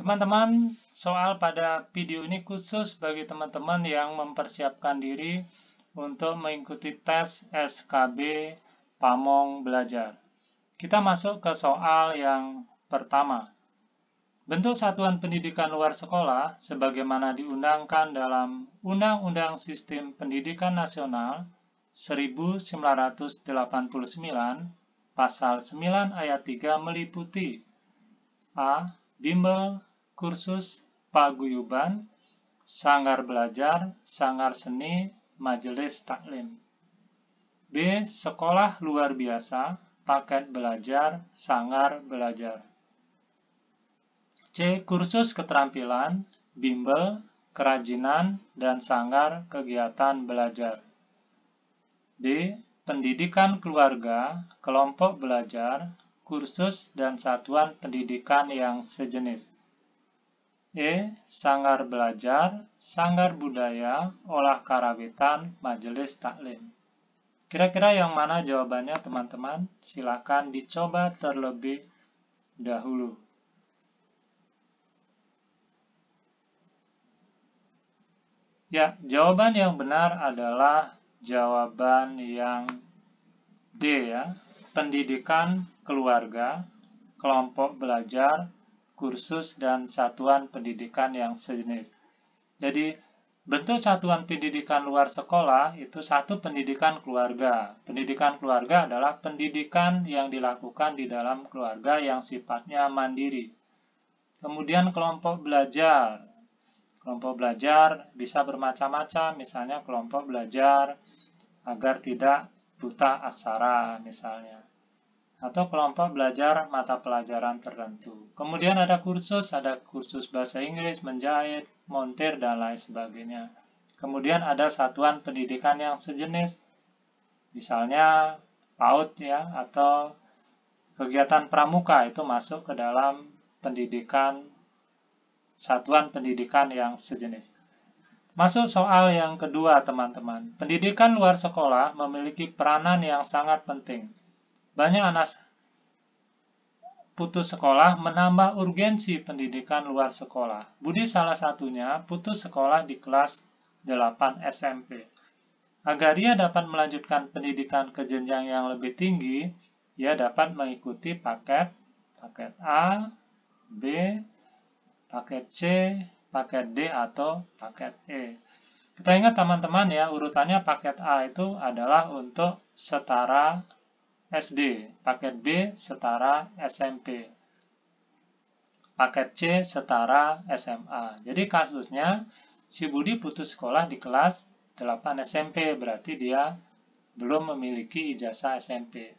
Teman-teman, soal pada video ini khusus bagi teman-teman yang mempersiapkan diri untuk mengikuti tes SKB Pamong Belajar. Kita masuk ke soal yang pertama. Bentuk satuan pendidikan luar sekolah sebagaimana diundangkan dalam Undang-Undang Sistem Pendidikan Nasional 1989 pasal 9 ayat 3 meliputi A. Bimbel kursus paguyuban, sanggar belajar, sanggar seni, majelis taklim. B. Sekolah luar biasa, paket belajar, sanggar belajar. C. Kursus keterampilan, bimbel, kerajinan, dan sanggar kegiatan belajar. D. Pendidikan keluarga, kelompok belajar, kursus, dan satuan pendidikan yang sejenis. E. Sanggar Belajar, Sanggar Budaya, Olah Karawitan, Majelis Taklim. Kira-kira yang mana jawabannya teman-teman? Silakan dicoba terlebih dahulu. Ya, jawaban yang benar adalah jawaban yang D ya. Pendidikan keluarga, kelompok belajar, kursus, dan satuan pendidikan yang sejenis. Jadi, bentuk satuan pendidikan luar sekolah itu satu pendidikan keluarga. Pendidikan keluarga adalah pendidikan yang dilakukan di dalam keluarga yang sifatnya mandiri. Kemudian kelompok belajar. Kelompok belajar bisa bermacam-macam, misalnya kelompok belajar agar tidak buta aksara misalnya atau kelompok belajar mata pelajaran tertentu. Kemudian ada kursus, ada kursus bahasa Inggris, menjahit, montir, dan lain sebagainya. Kemudian ada satuan pendidikan yang sejenis, misalnya PAUD ya, atau kegiatan pramuka itu masuk ke dalam pendidikan, satuan pendidikan yang sejenis. Masuk soal yang kedua, teman-teman. Pendidikan luar sekolah memiliki peranan yang sangat penting banyak anak putus sekolah menambah urgensi pendidikan luar sekolah. Budi salah satunya putus sekolah di kelas 8 SMP. Agar ia dapat melanjutkan pendidikan ke jenjang yang lebih tinggi, ia dapat mengikuti paket paket A, B, paket C, paket D, atau paket E. Kita ingat teman-teman ya, urutannya paket A itu adalah untuk setara SD, paket B setara SMP, paket C setara SMA. Jadi kasusnya si Budi putus sekolah di kelas 8 SMP, berarti dia belum memiliki ijazah SMP.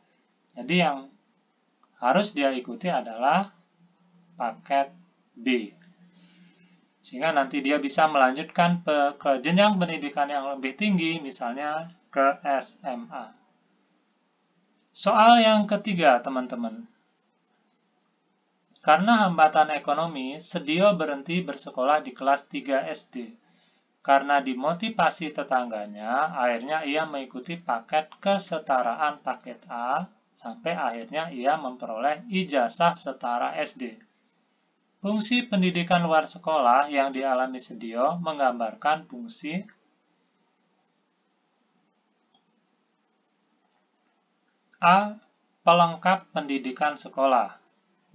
Jadi yang harus dia ikuti adalah paket B sehingga nanti dia bisa melanjutkan ke jenjang pendidikan yang lebih tinggi, misalnya ke SMA. Soal yang ketiga, teman-teman. Karena hambatan ekonomi, Sedio berhenti bersekolah di kelas 3 SD. Karena dimotivasi tetangganya, akhirnya ia mengikuti paket kesetaraan paket A, sampai akhirnya ia memperoleh ijazah setara SD. Fungsi pendidikan luar sekolah yang dialami Sedio menggambarkan fungsi A. Pelengkap pendidikan sekolah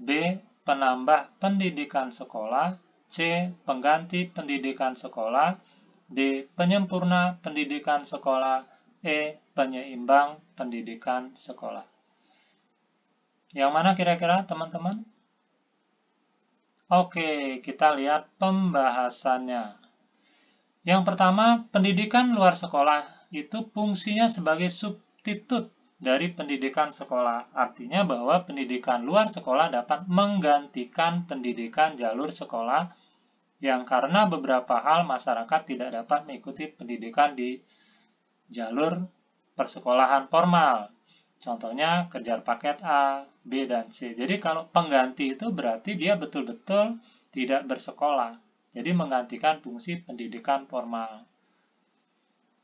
B. Penambah pendidikan sekolah C. Pengganti pendidikan sekolah D. Penyempurna pendidikan sekolah E. Penyeimbang pendidikan sekolah Yang mana kira-kira teman-teman? Oke, kita lihat pembahasannya. Yang pertama, pendidikan luar sekolah itu fungsinya sebagai substitut dari pendidikan sekolah. Artinya bahwa pendidikan luar sekolah dapat menggantikan pendidikan jalur sekolah yang karena beberapa hal masyarakat tidak dapat mengikuti pendidikan di jalur persekolahan formal. Contohnya kejar paket A, B, dan C. Jadi kalau pengganti itu berarti dia betul-betul tidak bersekolah. Jadi menggantikan fungsi pendidikan formal.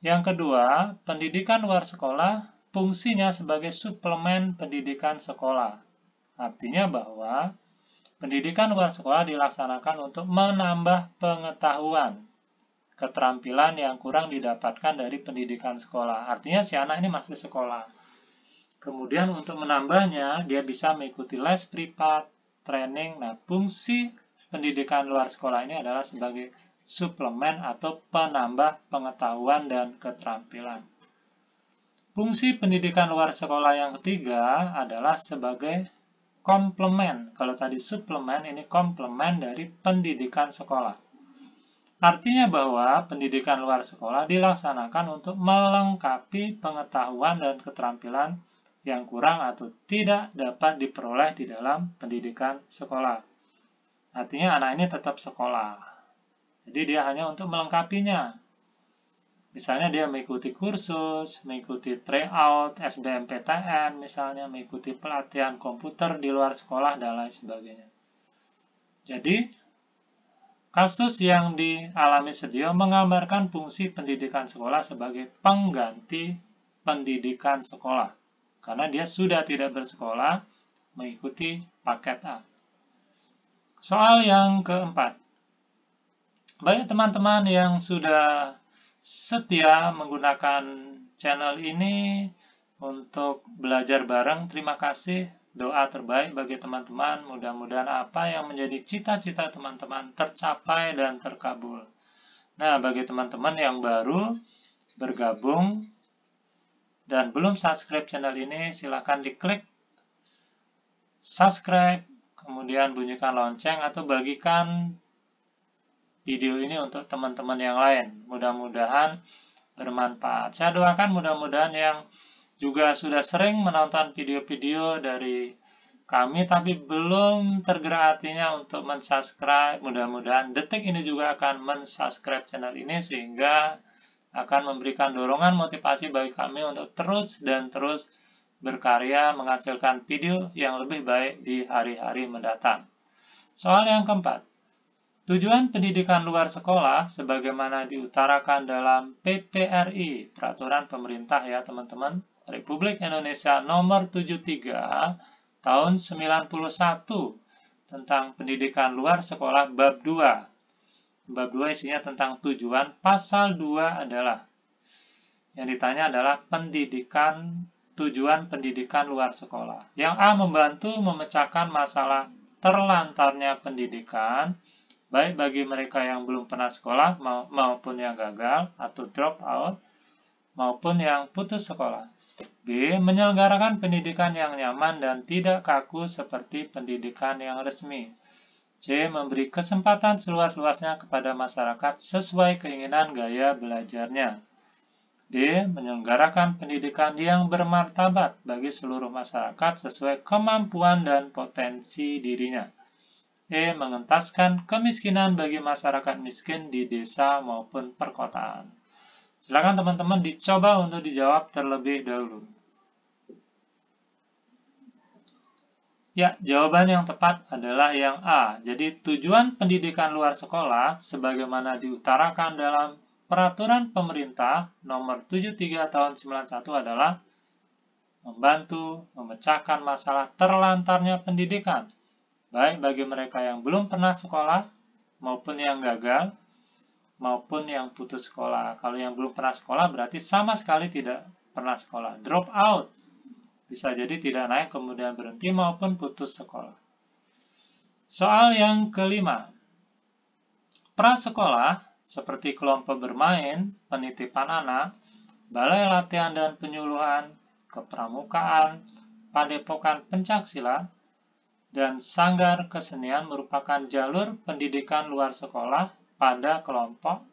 Yang kedua, pendidikan luar sekolah fungsinya sebagai suplemen pendidikan sekolah. Artinya bahwa pendidikan luar sekolah dilaksanakan untuk menambah pengetahuan, keterampilan yang kurang didapatkan dari pendidikan sekolah. Artinya si anak ini masih sekolah. Kemudian untuk menambahnya, dia bisa mengikuti les privat, training. Nah, fungsi pendidikan luar sekolah ini adalah sebagai suplemen atau penambah pengetahuan dan keterampilan. Fungsi pendidikan luar sekolah yang ketiga adalah sebagai komplement. Kalau tadi suplemen, ini komplement dari pendidikan sekolah. Artinya bahwa pendidikan luar sekolah dilaksanakan untuk melengkapi pengetahuan dan keterampilan yang kurang atau tidak dapat diperoleh di dalam pendidikan sekolah. Artinya anak ini tetap sekolah. Jadi dia hanya untuk melengkapinya, Misalnya dia mengikuti kursus, mengikuti tryout, SBMPTN misalnya, mengikuti pelatihan komputer di luar sekolah, dan lain sebagainya. Jadi, kasus yang dialami Sedio menggambarkan fungsi pendidikan sekolah sebagai pengganti pendidikan sekolah. Karena dia sudah tidak bersekolah, mengikuti paket A. Soal yang keempat. Baik teman-teman yang sudah setia menggunakan channel ini untuk belajar bareng. Terima kasih. Doa terbaik bagi teman-teman. Mudah-mudahan apa yang menjadi cita-cita teman-teman tercapai dan terkabul. Nah, bagi teman-teman yang baru bergabung dan belum subscribe channel ini, silahkan diklik subscribe, kemudian bunyikan lonceng atau bagikan video ini untuk teman-teman yang lain. Mudah-mudahan bermanfaat. Saya doakan mudah-mudahan yang juga sudah sering menonton video-video dari kami tapi belum tergerak hatinya untuk mensubscribe. Mudah-mudahan detik ini juga akan mensubscribe channel ini sehingga akan memberikan dorongan motivasi bagi kami untuk terus dan terus berkarya menghasilkan video yang lebih baik di hari-hari mendatang. Soal yang keempat, Tujuan pendidikan luar sekolah sebagaimana diutarakan dalam PPRI, Peraturan Pemerintah ya teman-teman, Republik Indonesia nomor 73 tahun 91 tentang pendidikan luar sekolah bab 2. Bab 2 isinya tentang tujuan, pasal 2 adalah yang ditanya adalah pendidikan tujuan pendidikan luar sekolah. Yang A membantu memecahkan masalah terlantarnya pendidikan baik bagi mereka yang belum pernah sekolah maupun yang gagal atau drop out maupun yang putus sekolah. B. Menyelenggarakan pendidikan yang nyaman dan tidak kaku seperti pendidikan yang resmi. C. Memberi kesempatan seluas-luasnya kepada masyarakat sesuai keinginan gaya belajarnya. D. Menyelenggarakan pendidikan yang bermartabat bagi seluruh masyarakat sesuai kemampuan dan potensi dirinya. E. Mengentaskan kemiskinan bagi masyarakat miskin di desa maupun perkotaan. Silakan teman-teman dicoba untuk dijawab terlebih dahulu. Ya, jawaban yang tepat adalah yang A. Jadi, tujuan pendidikan luar sekolah sebagaimana diutarakan dalam Peraturan Pemerintah Nomor 73 Tahun 91 adalah membantu memecahkan masalah terlantarnya pendidikan baik bagi mereka yang belum pernah sekolah maupun yang gagal maupun yang putus sekolah. Kalau yang belum pernah sekolah berarti sama sekali tidak pernah sekolah. Drop out bisa jadi tidak naik kemudian berhenti maupun putus sekolah. Soal yang kelima, prasekolah seperti kelompok bermain, penitipan anak, balai latihan dan penyuluhan, kepramukaan, padepokan pencaksilat, dan sanggar kesenian merupakan jalur pendidikan luar sekolah pada kelompok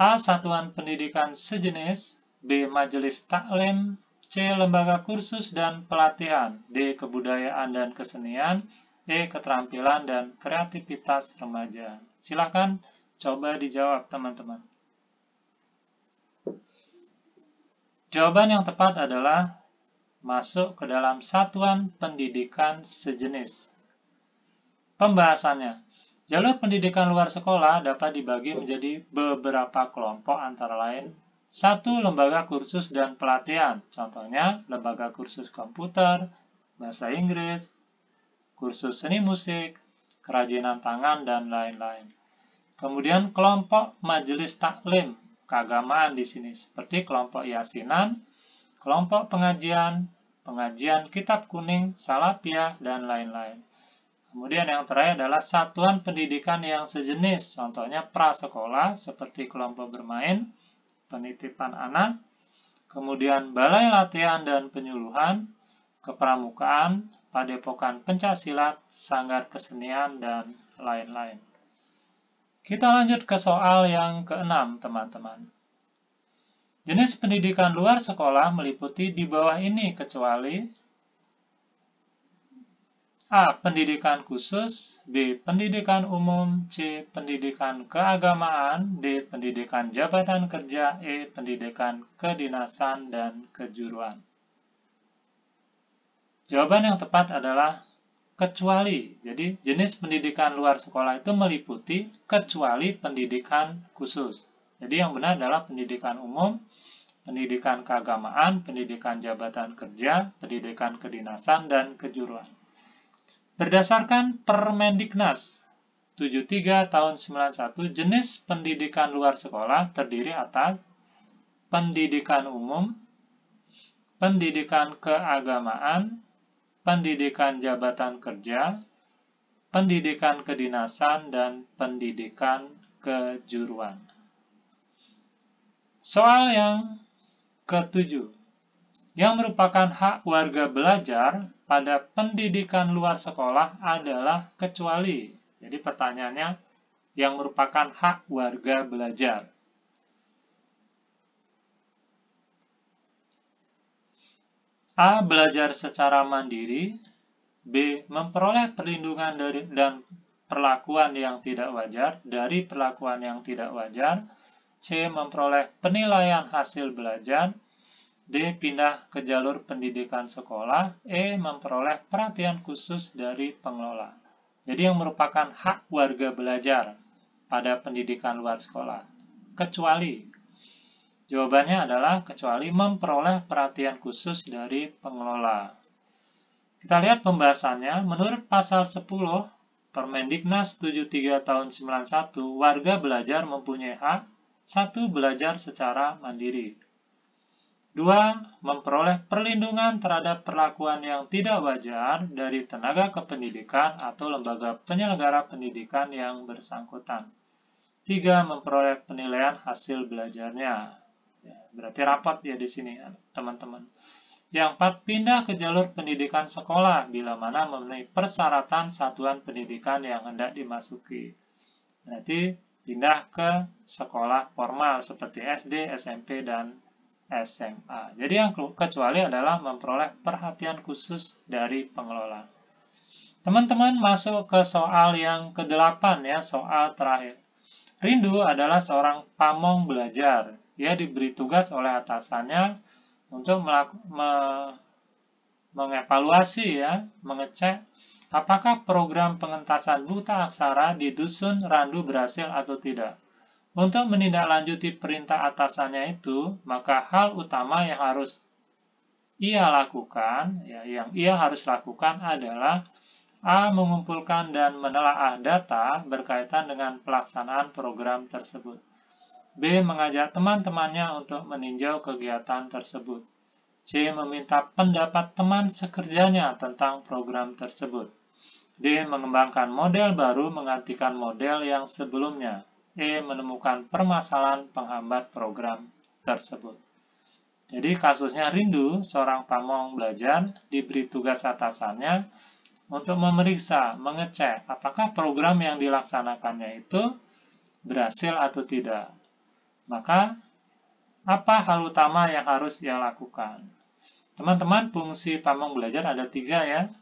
A. Satuan Pendidikan Sejenis B. Majelis Taklim C. Lembaga Kursus dan Pelatihan D. Kebudayaan dan Kesenian E. Keterampilan dan Kreativitas Remaja Silakan coba dijawab teman-teman. Jawaban yang tepat adalah masuk ke dalam satuan pendidikan sejenis. Pembahasannya, jalur pendidikan luar sekolah dapat dibagi menjadi beberapa kelompok antara lain satu lembaga kursus dan pelatihan, contohnya lembaga kursus komputer, bahasa Inggris, kursus seni musik, kerajinan tangan, dan lain-lain. Kemudian kelompok majelis taklim keagamaan di sini, seperti kelompok yasinan, kelompok pengajian, pengajian kitab kuning, salapia, dan lain-lain. Kemudian yang terakhir adalah satuan pendidikan yang sejenis, contohnya prasekolah seperti kelompok bermain, penitipan anak, kemudian balai latihan dan penyuluhan, kepramukaan, padepokan pencaksilat, sanggar kesenian, dan lain-lain. Kita lanjut ke soal yang keenam, teman-teman. Jenis pendidikan luar sekolah meliputi di bawah ini kecuali A. Pendidikan khusus B. Pendidikan umum C. Pendidikan keagamaan D. Pendidikan jabatan kerja E. Pendidikan kedinasan dan kejuruan Jawaban yang tepat adalah kecuali. Jadi, jenis pendidikan luar sekolah itu meliputi kecuali pendidikan khusus. Jadi yang benar adalah pendidikan umum, pendidikan keagamaan, pendidikan jabatan kerja, pendidikan kedinasan, dan kejuruan. Berdasarkan Permendiknas 73 tahun 91, jenis pendidikan luar sekolah terdiri atas pendidikan umum, pendidikan keagamaan, pendidikan jabatan kerja, pendidikan kedinasan, dan pendidikan kejuruan. Soal yang ketujuh, yang merupakan hak warga belajar pada pendidikan luar sekolah adalah kecuali. Jadi pertanyaannya, yang merupakan hak warga belajar. A. Belajar secara mandiri. B. Memperoleh perlindungan dari, dan perlakuan yang tidak wajar dari perlakuan yang tidak wajar C. Memperoleh penilaian hasil belajar. D. Pindah ke jalur pendidikan sekolah. E. Memperoleh perhatian khusus dari pengelola. Jadi yang merupakan hak warga belajar pada pendidikan luar sekolah. Kecuali, jawabannya adalah kecuali memperoleh perhatian khusus dari pengelola. Kita lihat pembahasannya. Menurut pasal 10 Permendiknas 73 tahun 91, warga belajar mempunyai hak satu, belajar secara mandiri. Dua, memperoleh perlindungan terhadap perlakuan yang tidak wajar dari tenaga kependidikan atau lembaga penyelenggara pendidikan yang bersangkutan. Tiga, memperoleh penilaian hasil belajarnya. Ya, berarti rapat ya di sini, teman-teman. Yang empat, pindah ke jalur pendidikan sekolah bila mana memenuhi persyaratan satuan pendidikan yang hendak dimasuki. Berarti pindah ke sekolah formal seperti SD, SMP, dan SMA. Jadi yang kecuali adalah memperoleh perhatian khusus dari pengelola. Teman-teman masuk ke soal yang ke-8 ya, soal terakhir. Rindu adalah seorang pamong belajar. Ia diberi tugas oleh atasannya untuk me, mengevaluasi ya, mengecek Apakah program pengentasan buta aksara di Dusun Randu berhasil atau tidak? Untuk menindaklanjuti perintah atasannya itu, maka hal utama yang harus ia lakukan, ya, yang ia harus lakukan adalah A. Mengumpulkan dan menelaah data berkaitan dengan pelaksanaan program tersebut. B. Mengajak teman-temannya untuk meninjau kegiatan tersebut. C. Meminta pendapat teman sekerjanya tentang program tersebut. D. Mengembangkan model baru menggantikan model yang sebelumnya. E. Menemukan permasalahan penghambat program tersebut. Jadi kasusnya rindu, seorang pamong belajar diberi tugas atasannya untuk memeriksa, mengecek apakah program yang dilaksanakannya itu berhasil atau tidak. Maka, apa hal utama yang harus ia lakukan? Teman-teman, fungsi pamong belajar ada tiga ya.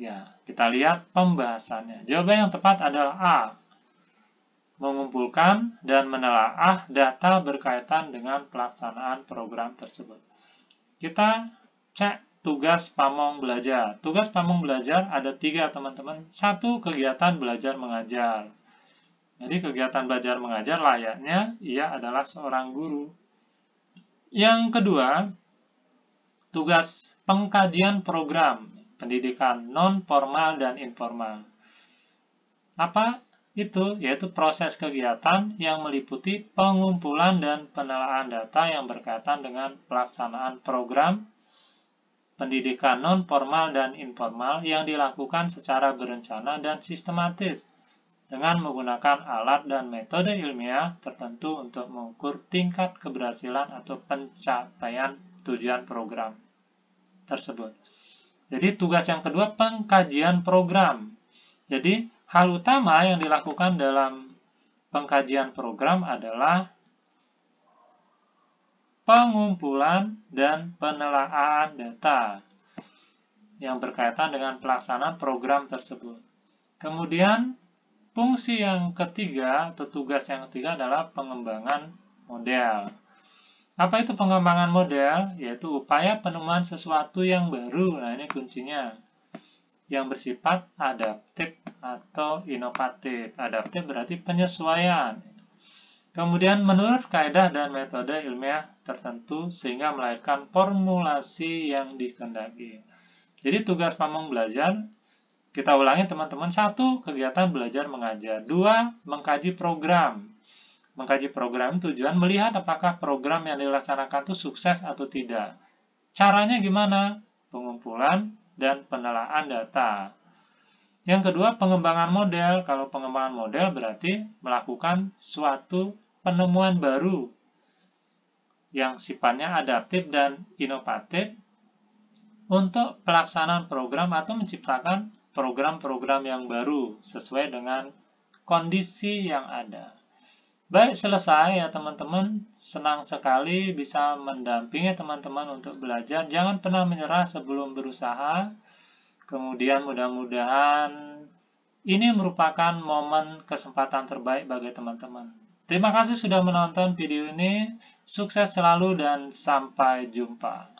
Ya, kita lihat pembahasannya. Jawaban yang tepat adalah A. Mengumpulkan dan menelaah data berkaitan dengan pelaksanaan program tersebut. Kita cek tugas pamong belajar. Tugas pamong belajar ada tiga, teman-teman. Satu, kegiatan belajar mengajar. Jadi, kegiatan belajar mengajar layaknya ia adalah seorang guru. Yang kedua, Tugas pengkajian program pendidikan non formal dan informal. Apa itu? Yaitu proses kegiatan yang meliputi pengumpulan dan penelaan data yang berkaitan dengan pelaksanaan program pendidikan non formal dan informal yang dilakukan secara berencana dan sistematis dengan menggunakan alat dan metode ilmiah tertentu untuk mengukur tingkat keberhasilan atau pencapaian tujuan program tersebut. Jadi tugas yang kedua pengkajian program. Jadi hal utama yang dilakukan dalam pengkajian program adalah pengumpulan dan penelaahan data yang berkaitan dengan pelaksanaan program tersebut. Kemudian fungsi yang ketiga atau tugas yang ketiga adalah pengembangan model. Apa itu pengembangan model? Yaitu upaya penemuan sesuatu yang baru. Nah, ini kuncinya. Yang bersifat adaptif atau inovatif. Adaptif berarti penyesuaian. Kemudian menurut kaedah dan metode ilmiah tertentu sehingga melahirkan formulasi yang dikendaki. Jadi tugas pamong belajar, kita ulangi teman-teman. Satu, kegiatan belajar mengajar. Dua, mengkaji program. Mengkaji program tujuan melihat apakah program yang dilaksanakan itu sukses atau tidak. Caranya gimana? Pengumpulan dan penelaan data. Yang kedua, pengembangan model. Kalau pengembangan model berarti melakukan suatu penemuan baru yang sifatnya adaptif dan inovatif untuk pelaksanaan program atau menciptakan program-program yang baru sesuai dengan kondisi yang ada. Baik, selesai ya teman-teman. Senang sekali bisa mendampingi teman-teman untuk belajar. Jangan pernah menyerah sebelum berusaha. Kemudian mudah-mudahan ini merupakan momen kesempatan terbaik bagi teman-teman. Terima kasih sudah menonton video ini. Sukses selalu dan sampai jumpa.